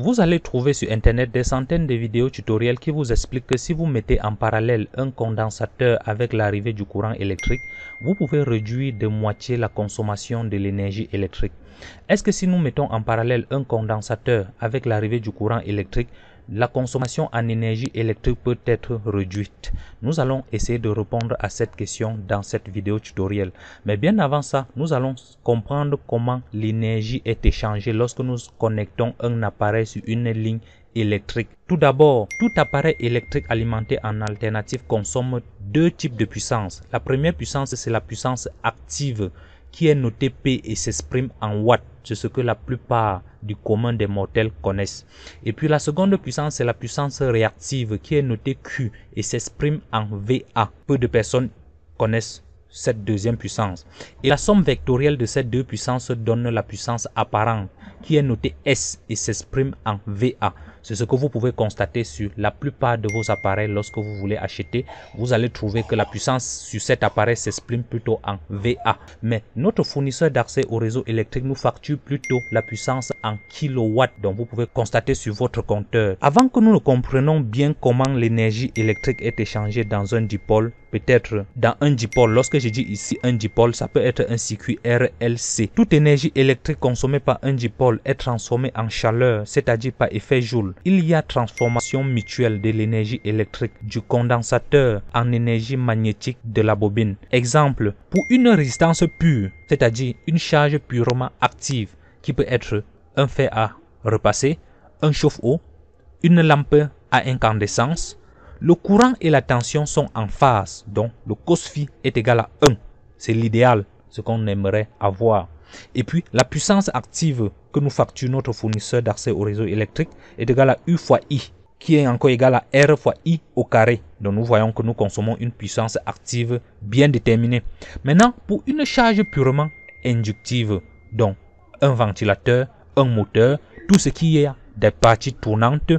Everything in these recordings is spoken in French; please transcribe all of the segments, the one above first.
Vous allez trouver sur internet des centaines de vidéos tutoriels qui vous expliquent que si vous mettez en parallèle un condensateur avec l'arrivée du courant électrique, vous pouvez réduire de moitié la consommation de l'énergie électrique. Est-ce que si nous mettons en parallèle un condensateur avec l'arrivée du courant électrique, la consommation en énergie électrique peut être réduite Nous allons essayer de répondre à cette question dans cette vidéo tutoriel. Mais bien avant ça, nous allons comprendre comment l'énergie est échangée lorsque nous connectons un appareil sur une ligne électrique. Tout d'abord, tout appareil électrique alimenté en alternative consomme deux types de puissance. La première puissance, c'est la puissance active qui est noté P et s'exprime en Watt, C'est ce que la plupart du commun des mortels connaissent. Et puis la seconde puissance, c'est la puissance réactive qui est notée Q et s'exprime en VA. Peu de personnes connaissent cette deuxième puissance. Et la somme vectorielle de ces deux puissances donne la puissance apparente qui est notée S et s'exprime en VA. C'est ce que vous pouvez constater sur la plupart de vos appareils lorsque vous voulez acheter. Vous allez trouver que la puissance sur cet appareil s'exprime plutôt en VA. Mais notre fournisseur d'accès au réseau électrique nous facture plutôt la puissance en kilowatts. dont vous pouvez constater sur votre compteur. Avant que nous ne comprenions bien comment l'énergie électrique est échangée dans un dipôle, peut-être dans un dipôle, lorsque je dis ici un dipôle, ça peut être un circuit RLC. Toute énergie électrique consommée par un dipôle est transformée en chaleur, c'est-à-dire par effet joule. Il y a transformation mutuelle de l'énergie électrique du condensateur en énergie magnétique de la bobine. Exemple, pour une résistance pure, c'est-à-dire une charge purement active qui peut être un fer à repasser, un chauffe-eau, une lampe à incandescence, le courant et la tension sont en phase, donc le cos phi est égal à 1. C'est l'idéal ce qu'on aimerait avoir. Et puis, la puissance active que nous facture notre fournisseur d'accès au réseau électrique est égale à U fois I, qui est encore égal à R fois I au carré. Donc, nous voyons que nous consommons une puissance active bien déterminée. Maintenant, pour une charge purement inductive, donc un ventilateur, un moteur, tout ce qui est des parties tournantes,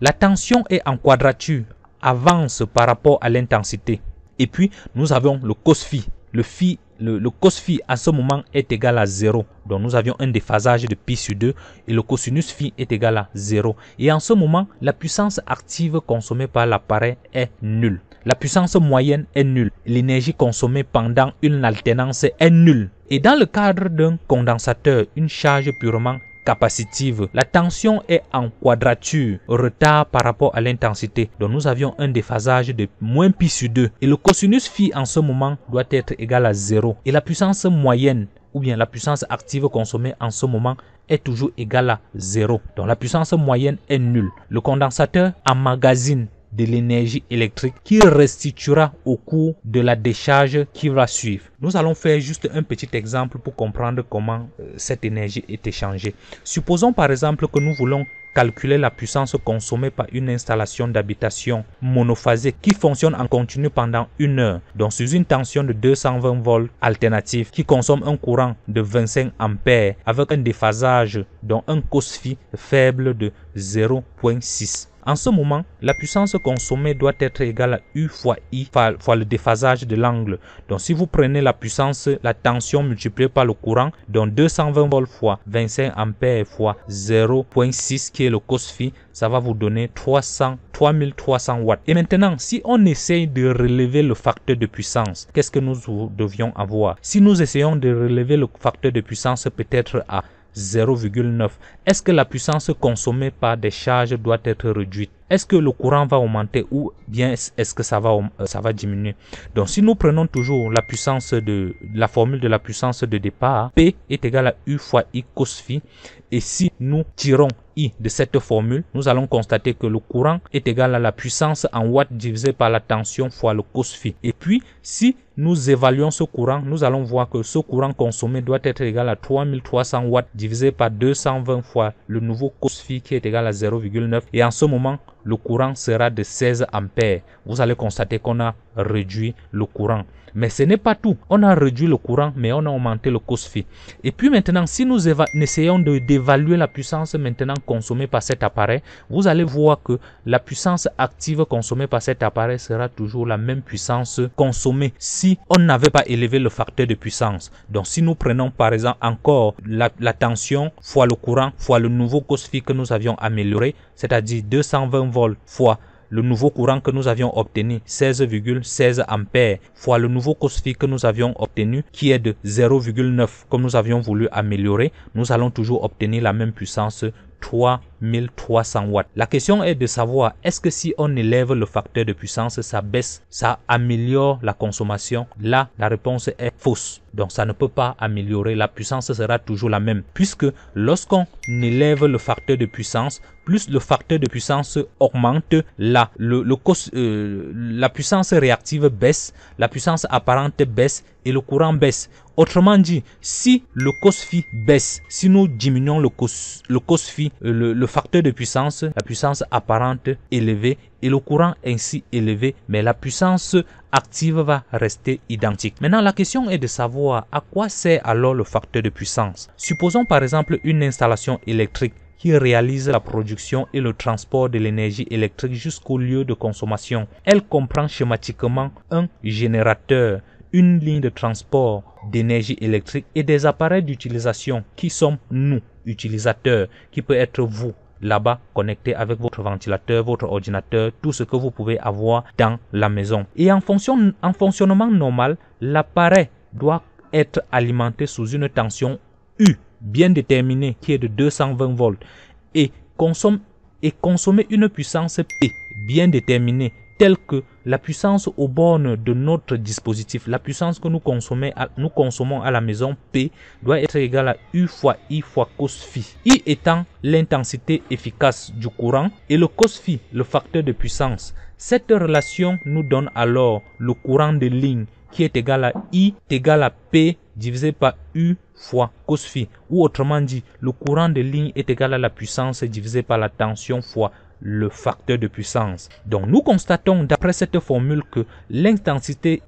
la tension est en quadrature, avance par rapport à l'intensité. Et puis, nous avons le cos phi. Le phi le, cos phi à ce moment est égal à 0. Donc nous avions un déphasage de pi sur 2 et le cosinus phi est égal à 0. Et en ce moment, la puissance active consommée par l'appareil est nulle. La puissance moyenne est nulle. L'énergie consommée pendant une alternance est nulle. Et dans le cadre d'un condensateur, une charge purement capacitive. La tension est en quadrature, retard par rapport à l'intensité. dont nous avions un déphasage de moins pi sur 2. Et le cosinus phi en ce moment doit être égal à 0. Et la puissance moyenne ou bien la puissance active consommée en ce moment est toujours égale à 0. Donc la puissance moyenne est nulle. Le condensateur emmagasine de l'énergie électrique qui restituera au cours de la décharge qui va suivre. Nous allons faire juste un petit exemple pour comprendre comment euh, cette énergie est échangée. Supposons par exemple que nous voulons calculer la puissance consommée par une installation d'habitation monophasée qui fonctionne en continu pendant une heure, donc sous une tension de 220 volts alternative qui consomme un courant de 25 ampères avec un déphasage dont un phi faible de 0.6. En ce moment, la puissance consommée doit être égale à U fois I fois le déphasage de l'angle. Donc si vous prenez la puissance, la tension multipliée par le courant, donc 220 volts fois 25 ampères fois 0.6 qui est le cos phi, ça va vous donner 300, 3300 watts. Et maintenant, si on essaye de relever le facteur de puissance, qu'est-ce que nous devions avoir Si nous essayons de relever le facteur de puissance peut-être à 0,9. Est-ce que la puissance consommée par des charges doit être réduite est-ce que le courant va augmenter ou bien est-ce que ça va, euh, ça va diminuer Donc si nous prenons toujours la puissance de la formule de la puissance de départ, P est égal à U fois I cos phi. Et si nous tirons I de cette formule, nous allons constater que le courant est égal à la puissance en watts divisé par la tension fois le cos phi. Et puis, si nous évaluons ce courant, nous allons voir que ce courant consommé doit être égal à 3300 watts divisé par 220 fois le nouveau cos phi qui est égal à 0,9. Et en ce moment, le courant sera de 16 ampères. Vous allez constater qu'on a réduit le courant. Mais ce n'est pas tout. On a réduit le courant, mais on a augmenté le cost Et puis maintenant, si nous essayons d'évaluer la puissance maintenant consommée par cet appareil, vous allez voir que la puissance active consommée par cet appareil sera toujours la même puissance consommée si on n'avait pas élevé le facteur de puissance. Donc si nous prenons par exemple encore la, tension fois le courant fois le nouveau cost que nous avions amélioré, c'est-à-dire 220 volts fois le nouveau courant que nous avions obtenu, 16,16 ampères, fois le nouveau phi que nous avions obtenu, qui est de 0,9, comme nous avions voulu améliorer, nous allons toujours obtenir la même puissance, 3 1300 watts. La question est de savoir est-ce que si on élève le facteur de puissance, ça baisse, ça améliore la consommation. Là, la réponse est fausse. Donc ça ne peut pas améliorer. La puissance sera toujours la même. Puisque lorsqu'on élève le facteur de puissance, plus le facteur de puissance augmente, la, le, euh, la puissance réactive baisse, la puissance apparente baisse et le courant baisse. Autrement dit, si le cos phi baisse, si nous diminuons le cos, le cos phi, euh, le facteur de puissance, la puissance apparente élevée et le courant ainsi élevé, mais la puissance active va rester identique. Maintenant, la question est de savoir à quoi sert alors le facteur de puissance. Supposons par exemple une installation électrique qui réalise la production et le transport de l'énergie électrique jusqu'au lieu de consommation. Elle comprend schématiquement un générateur, une ligne de transport d'énergie électrique et des appareils d'utilisation qui sont nous, utilisateurs, qui peut être vous, là-bas connecté avec votre ventilateur, votre ordinateur, tout ce que vous pouvez avoir dans la maison. Et en, fonction, en fonctionnement normal, l'appareil doit être alimenté sous une tension U bien déterminée qui est de 220 volts et consomme et consommer une puissance P bien déterminée telle que la puissance aux bornes de notre dispositif, la puissance que nous, consommons à la maison P doit être égale à U fois I fois cos phi. I étant l'intensité efficace du courant et le cos phi, le facteur de puissance. Cette relation nous donne alors le courant de ligne qui est égal à I est égal à P divisé par U fois cos phi. Ou autrement dit, le courant de ligne est égal à la puissance divisé par la tension fois le facteur de puissance. Donc nous constatons d'après cette formule que l'intensité,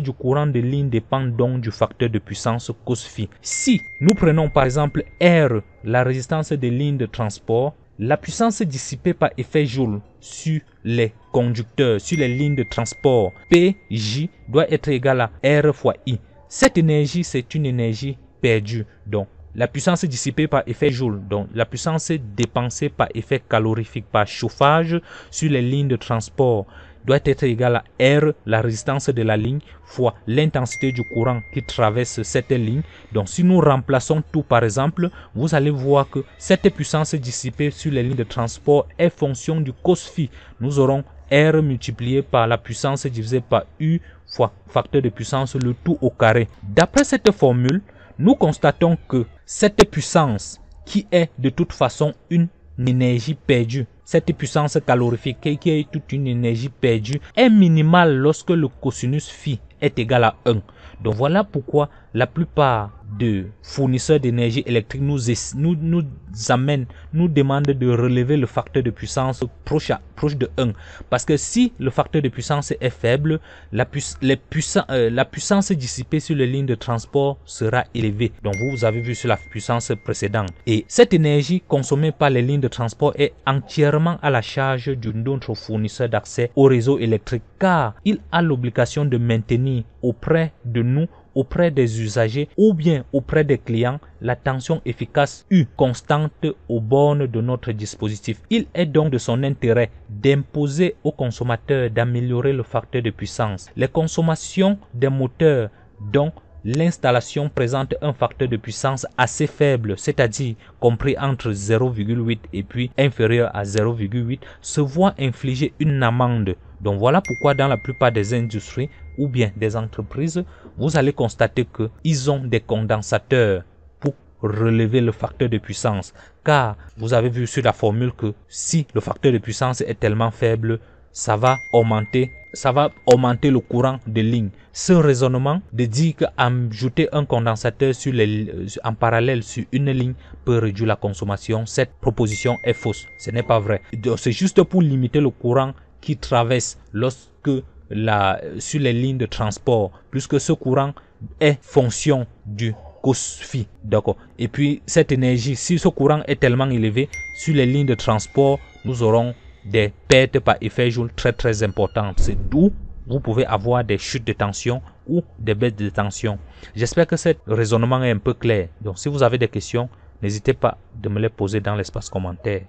du courant de ligne dépend donc du facteur de puissance cos phi. Si nous prenons par exemple R, la résistance des lignes de transport, la puissance dissipée par effet Joule sur les conducteurs, sur les lignes de transport, PJ doit être égale à R fois I. Cette énergie, c'est une énergie perdue. Donc, la puissance dissipée par effet joule. Donc, la puissance dépensée par effet calorifique, par chauffage sur les lignes de transport doit être égale à R, la résistance de la ligne, fois l'intensité du courant qui traverse cette ligne. Donc si nous remplaçons tout par exemple, vous allez voir que cette puissance dissipée sur les lignes de transport est fonction du cos phi. Nous aurons R multiplié par la puissance divisée par U fois facteur de puissance le tout au carré. D'après cette formule, nous constatons que cette puissance qui est de toute façon une énergie perdue, cette puissance calorifique qui est toute une énergie perdue, est minimale lorsque le cosinus phi est égal à 1. Donc voilà pourquoi la plupart des fournisseurs d'énergie électrique nous, nous, nous amènent, nous demandent de relever le facteur de puissance proche, proche de 1. Parce que si le facteur de puissance est faible, la, les puissance, euh, la puissance dissipée sur les lignes de transport sera élevée. Donc vous, vous avez vu sur la puissance précédente. Et cette énergie consommée par les lignes de transport est entièrement à la charge d'une autre fournisseur d'accès au réseau électrique car il a l'obligation de maintenir auprès de nous auprès des usagers ou bien auprès des clients l'attention efficace U constante aux bornes de notre dispositif. Il est donc de son intérêt d'imposer aux consommateurs d'améliorer le facteur de puissance. Les consommations des moteurs donc l'installation présente un facteur de puissance assez faible, c'est-à-dire compris entre 0,8 et puis inférieur à 0,8, se voit infliger une amende. Donc voilà pourquoi dans la plupart des industries ou bien des entreprises, vous allez constater ils ont des condensateurs pour relever le facteur de puissance. Car vous avez vu sur la formule que si le facteur de puissance est tellement faible, ça va augmenter ça va augmenter le courant de ligne. Ce raisonnement de dire qu'ajouter un condensateur sur les, euh, en parallèle sur une ligne peut réduire la consommation, cette proposition est fausse. Ce n'est pas vrai. C'est juste pour limiter le courant qui traverse lorsque la, euh, sur les lignes de transport, puisque ce courant est fonction du phi. D'accord. Et puis cette énergie, si ce courant est tellement élevé, sur les lignes de transport, nous aurons des pertes par effet joule très très importantes. C'est d'où vous pouvez avoir des chutes de tension ou des baisses de tension. J'espère que ce raisonnement est un peu clair. Donc si vous avez des questions, n'hésitez pas de me les poser dans l'espace commentaire.